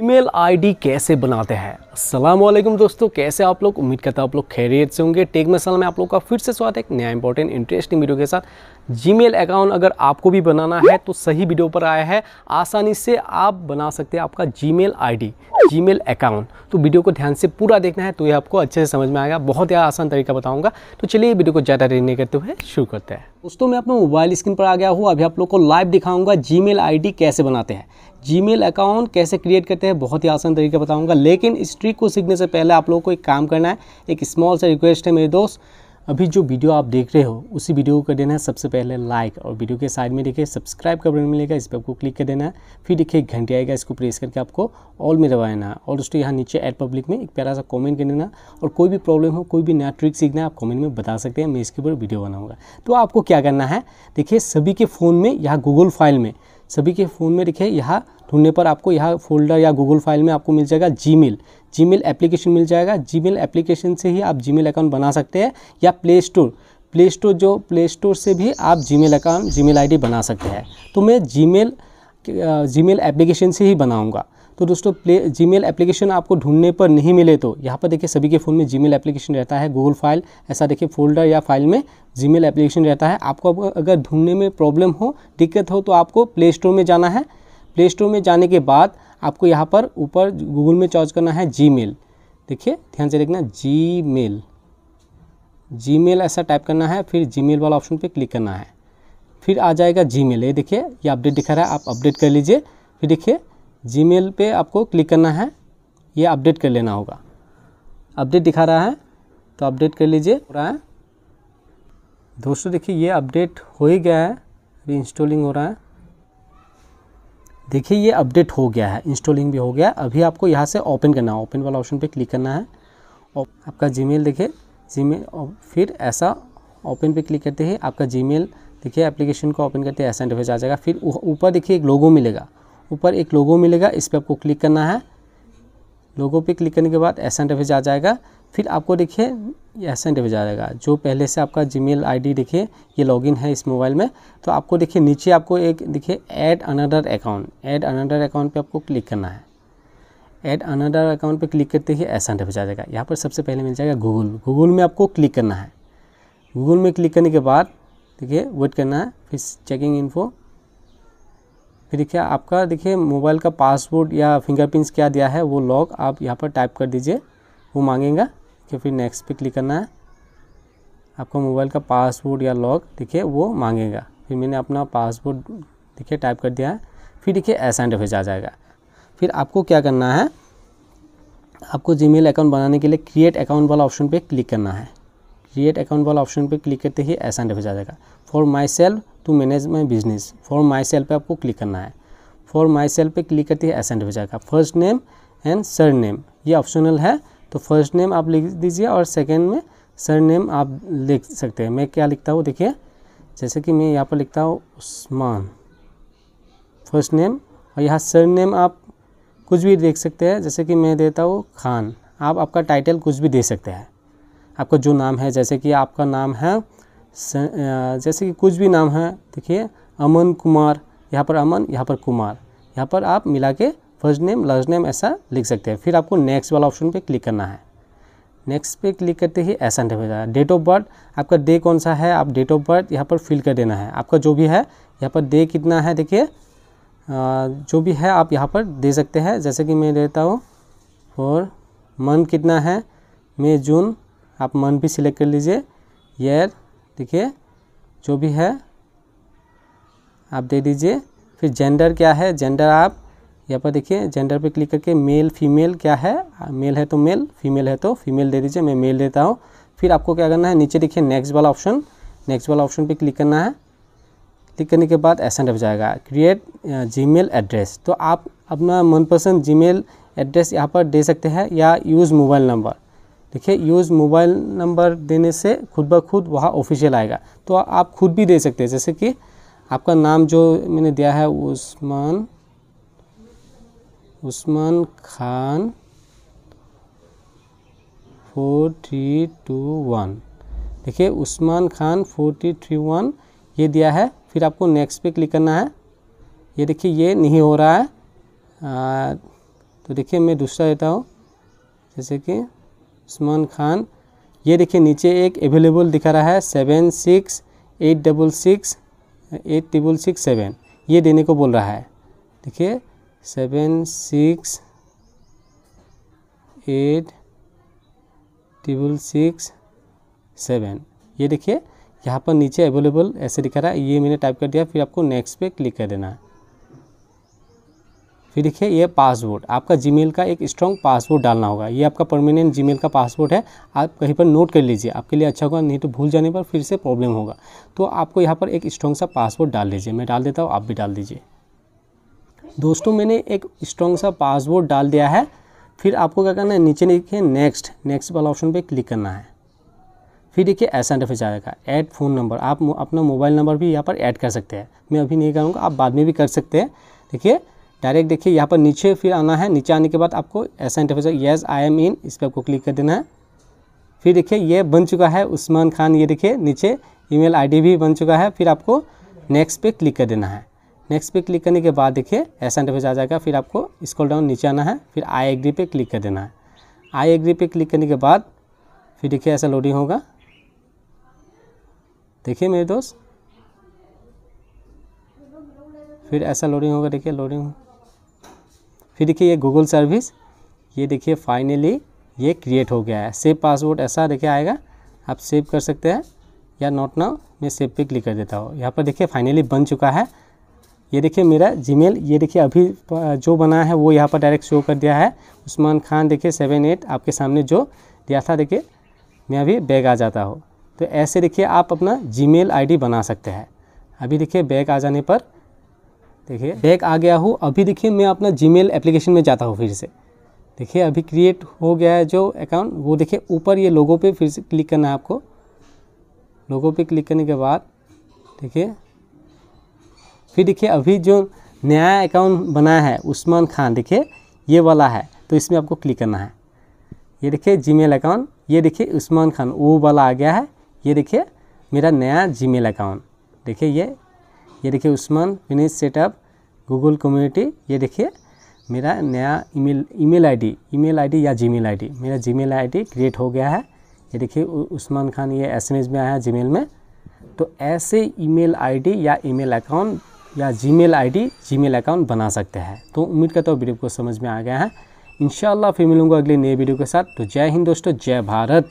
email ID कैसे बनाते हैं वालेकुम दोस्तों कैसे आप लोग उम्मीद करता हूँ आप लोग खैरियत से होंगे टेक मसाला में आप लोग का फिर से स्वागत है एक नया इंपॉर्टेंट इंटरेस्टिंग वीडियो के साथ जीमेल अकाउंट अगर आपको भी बनाना है तो सही वीडियो पर आया है आसानी से आप बना सकते हैं आपका जीमेल आईडी जीमेल अकाउंट तो वीडियो को ध्यान से पूरा देखना है तो ये आपको अच्छे से समझ में आएगा बहुत ही आसान तरीका बताऊंगा तो चलिए वीडियो को ज़्यादा देर नहीं करते हुए शुरू करते हैं दोस्तों मैं अपने मोबाइल स्क्रीन पर आ गया हूँ अभी आप लोग को लाइव दिखाऊंगा आई डी कैसे बनाते हैं जीमेल अकाउंट कैसे क्रिएट करते हैं बहुत ही आसान तरीके बताऊंगा लेकिन इस ट्रिक को सीखने से पहले आप लोगों को एक काम करना है एक स्मॉल सा रिक्वेस्ट है मेरे दोस्त अभी जो वीडियो आप देख रहे हो उसी वीडियो को कर देना है सबसे पहले लाइक और वीडियो के साइड में देखिए सब्सक्राइब का बटन मिलेगा इस पर आपको क्लिक कर देना है फिर देखिए एक घंटे आएगा इसको प्रेस करके आपको ऑल में दबाना है और दोस्तों यहाँ नीचे एड पब्लिक में एक प्यारा सा कॉमेंट कर देना और कोई भी प्रॉब्लम हो कोई भी नया ट्रिक सीखना है आप कॉमेंट में बता सकते हैं मैं इसके ऊपर वीडियो बनाऊँगा तो आपको क्या करना है देखिए सभी के फ़ोन में या गूगल फाइल में सभी के फ़ोन में लिखे यहाँ ढूंढने पर आपको यहाँ फोल्डर या गूगल फाइल में आपको मिल जाएगा Gmail Gmail application मिल जाएगा जी मेल एप्लीकेशन से ही आप जी मेल अकाउंट बना सकते हैं या प्ले स्टोर प्ले स्टोर जो प्ले स्टोर से भी आप Gmail account Gmail बना सकते हैं तो मैं Gmail Gmail application से ही बनाऊँगा तो दोस्तों प्ले जी मेल एप्लीकेशन आपको ढूंढने पर नहीं मिले तो यहाँ पर देखिए सभी के फ़ोन में जी मेल एप्लीकेशन रहता है गूगल फाइल ऐसा देखिए फोल्डर या फाइल में जी मेल एप्लीकेशन रहता है आपको अगर ढूंढने में प्रॉब्लम हो दिक्कत हो तो आपको प्ले स्टोर में जाना है प्ले स्टोर में जाने के बाद आपको यहाँ पर ऊपर गूगल में चार्ज करना है जी मेल देखिए ध्यान से देखना जी मेल जी मेल ऐसा टाइप करना है फिर जी मेल वाला ऑप्शन पर क्लिक करना है फिर आ जाएगा जी मेल ये देखिए ये अपडेट दिखा रहा है आप अपडेट कर लीजिए फिर देखिए जी मेल पर आपको क्लिक करना है ये अपडेट कर लेना होगा अपडेट दिखा रहा है तो अपडेट कर लीजिए हो रहा है दोस्तों देखिए ये अपडेट हो ही गया है अभी इंस्टॉलिंग हो रहा है देखिए ये अपडेट हो गया है इंस्टॉलिंग भी हो गया अभी आपको यहाँ से ओपन करना है ओपन वाला ऑप्शन पे क्लिक करना है और आपका जीमेल देखिए जीमेल और फिर ऐसा ओपन पे क्लिक करते ही आपका जीमेल देखिए एप्लीकेशन को ओपन करते हैं ऐसा इंटरफेस आ जाएगा फिर ऊपर देखिए एक लोगो मिलेगा ऊपर एक लोगो मिलेगा इस पर आपको क्लिक करना है लोगो पे क्लिक करने के बाद ऐसा इंटरफेस आ जाएगा फिर आपको देखिए ऐसा इंटरव्यू आ जाएगा जो पहले से आपका आई डी देखिए ये लॉगिन है इस मोबाइल में तो आपको देखिए नीचे आपको एक देखिए add another account add another account पर आपको क्लिक करना है एड अनदर अकाउंट पे क्लिक करते ही ऐसा एंड आ जाएगा यहाँ पर सबसे पहले मिल जाएगा गूगल गूगल में आपको क्लिक करना है गूगल में क्लिक करने के बाद देखिए वेट करना है फिर चेकिंग इन्फो फिर देखिए आपका देखिए मोबाइल का पासवर्ड या फिंगरप्रिंट्स क्या दिया है वो लॉक आप यहाँ पर टाइप कर दीजिए वो मांगेगा कि फिर नेक्स्ट पे क्लिक करना है आपका मोबाइल का पासवर्ड या लॉक देखिए वो मांगेगा फिर मैंने अपना पासवर्ड देखिए टाइप कर दिया है फिर देखिए ऐसा इंटरफेस आ जाएगा फिर आपको क्या करना है आपको जी अकाउंट बनाने के लिए क्रिएट अकाउंट वाला ऑप्शन पर क्लिक करना है क्रिएट अकाउंट वाला ऑप्शन पर क्लिक करते ही ऐसा नहीं भेजा जाएगा for myself to manage my business for myself पर आपको क्लिक करना है फॉर माई सेल्फ पर क्लिक करते ही ऐसा इंटरफेस जाएगा first name and surname ये ऑप्शनल है तो फर्स्ट नेम आप लिख दीजिए और सेकेंड में सर नेम आप लिख सकते हैं मैं क्या लिखता हूँ देखिए जैसे कि मैं यहाँ पर लिखता हूँ उस्मान फर्स्ट नेम और यहाँ सर नेम आप कुछ भी देख सकते हैं जैसे कि मैं देता हूँ खान आप आपका टाइटल कुछ भी दे सकते हैं आपका जो नाम है जैसे कि आपका नाम है जैसे कि कुछ भी नाम है देखिए अमन कुमार यहाँ पर अमन यहाँ पर कुमार यहाँ पर आप मिला के फर्स्ट नेम लास्ट नेम ऐसा लिख सकते हैं फिर आपको नेक्स्ट वाला ऑप्शन पे क्लिक करना है नेक्स्ट पे क्लिक करते ही ऐसा नहीं जाएगा डेट ऑफ बर्थ आपका डे कौन सा है आप डेट ऑफ बर्थ यहाँ पर फिल कर देना है आपका जो भी है यहाँ पर डे कितना है देखिए जो भी है आप यहाँ पर दे सकते हैं जैसे कि मैं देता हूँ और मंथ कितना है मई जून आप मन भी सिलेक्ट कर लीजिए ईयर देखिए जो भी है आप दे दीजिए फिर जेंडर क्या है जेंडर आप यहाँ पर देखिए जेंडर पे क्लिक करके मेल फीमेल क्या है मेल है तो मेल फीमेल है तो फीमेल दे दीजिए मैं मेल देता हूँ फिर आपको क्या करना है नीचे देखिए नेक्स्ट वाला ऑप्शन नेक्स्ट वाला ऑप्शन पे क्लिक करना है क्लिक करने के बाद एसेंड हो जाएगा क्रिएट जीमेल एड्रेस तो आप अपना मनपसंद जीमेल एड्रेस यहाँ पर दे सकते हैं या यूज़ मोबाइल नंबर देखिए यूज़ मोबाइल नंबर देने से खुद ब खुद वहाँ ऑफिशियल आएगा तो आप खुद भी दे सकते हैं जैसे कि आपका नाम जो मैंने दिया है Usman Usman Khan four three two one देखिए Usman Khan four three three one ये दिया है फिर आपको नेक्स्ट पे क्लिक करना है ये देखिए ये नहीं हो रहा है आ, तो देखिए मैं दूसरा देता हूँ जैसे कि उस्मान खान ये देखिए नीचे एक अवेलेबल दिखा रहा है seven six eight double six eight triple six seven ये देने को बोल रहा है देखिए seven six eight triple six seven ये देखिए यहाँ पर नीचे अवेलेबल ऐसे दिखा रहा है ये मैंने टाइप कर दिया फिर आपको नेक्स्ट पे क्लिक कर देना है फिर देखिए ये पासवर्ड आपका जीमेल का एक स्ट्रॉन्ग पासवर्ड डालना होगा ये आपका परमानेंट जीमेल का पासवर्ड है आप कहीं पर नोट कर लीजिए आपके लिए अच्छा होगा नहीं तो भूल जाने पर फिर से प्रॉब्लम होगा तो आपको यहाँ पर एक स्ट्रॉन्ग सा पासवर्ड डाल दीजिए मैं डाल देता हूँ आप भी डाल दीजिए दोस्तों मैंने एक स्ट्रॉन्ग सा पासवर्ड डाल दिया है फिर आपको क्या करना है नीचे देखिए नेक्स्ट नेक्स्ट वाला ऑप्शन पर क्लिक करना है फिर देखिए ऐसा इंटरफेस आएगा ऐड फ़ोन नंबर आप अपना मोबाइल नंबर भी यहाँ पर ऐड कर सकते हैं मैं अभी नहीं करूँगा आप बाद में भी कर सकते हैं देखिए डायरेक्ट देखिए यहाँ पर नीचे फिर आना है नीचे आने के बाद आपको ऐसा interface yes I am in इस पर आपको क्लिक कर देना है फिर देखिए ये बन चुका है उस्मान खान ये देखिए नीचे ईमेल आईडी भी बन चुका है फिर आपको नेक्स्ट पे क्लिक कर देना है नेक्स्ट पे क्लिक करने के बाद देखिए ऐसा इंटरफेस आ जाएगा फिर आपको स्क्रॉल डाउन नीचे आना है फिर आई एग्री पे क्लिक कर देना है आई एग्री पे क्लिक करने के बाद फिर देखिए ऐसा लोडिंग होगा देखिए मेरे दोस्त फिर ऐसा लोडिंग होगा देखिए लोडिंग फिर देखिए ये गूगल सर्विस ये देखिए फाइनली ये क्रिएट हो गया है सेव पासवर्ड ऐसा देखिए आएगा आप सेव कर सकते हैं या नोट नाउ मैं सेव पे क्लिक कर देता हूँ यहाँ पर देखिए फाइनली बन चुका है ये देखिए मेरा जीमेल ये देखिए अभी जो बना है वो यहाँ पर डायरेक्ट शो कर दिया है उस्मान खान देखिए सेवन एट आपके सामने जो दिया था देखिए मैं अभी बैग आ जाता हूँ तो ऐसे देखिए आप अपना जीमेल आईडी बना सकते हैं अभी देखिए बैग आ जाने पर देखिए बैक आ गया हूँ अभी देखिए मैं अपना जीमेल एप्लीकेशन में जाता हूँ फिर से देखिए अभी क्रिएट हो गया है जो अकाउंट वो देखिए ऊपर ये लोगों पे फिर से क्लिक करना है आपको लोगों पे क्लिक करने के बाद देखिए फिर देखिए अभी जो नया अकाउंट बनाया है उस्मान खान देखिए ये वाला है तो इसमें आपको क्लिक करना है ये देखिए जी अकाउंट ये देखिए उस्मान खान वो वाला आ गया है ये देखिए मेरा नया जी अकाउंट देखिए ये ये देखिए Usman finish setup Google community ये देखिए मेरा नया email email ID email ID या जीमेल आईडी मेरा जीमेल आईडी क्रिएट हो गया है ये देखिए उस्मान खान ये एसएमएस में आया है जीमेल में तो ऐसे ईमेल आईडी या ईमेल अकाउंट या जीमेल आईडी जीमेल अकाउंट बना सकते हैं तो उम्मीद करता हूँ वीडियो को समझ में आ गया है इन फिर मिलूंगा अगले नए वीडियो के साथ तो जय हिंद दोस्तों जय भारत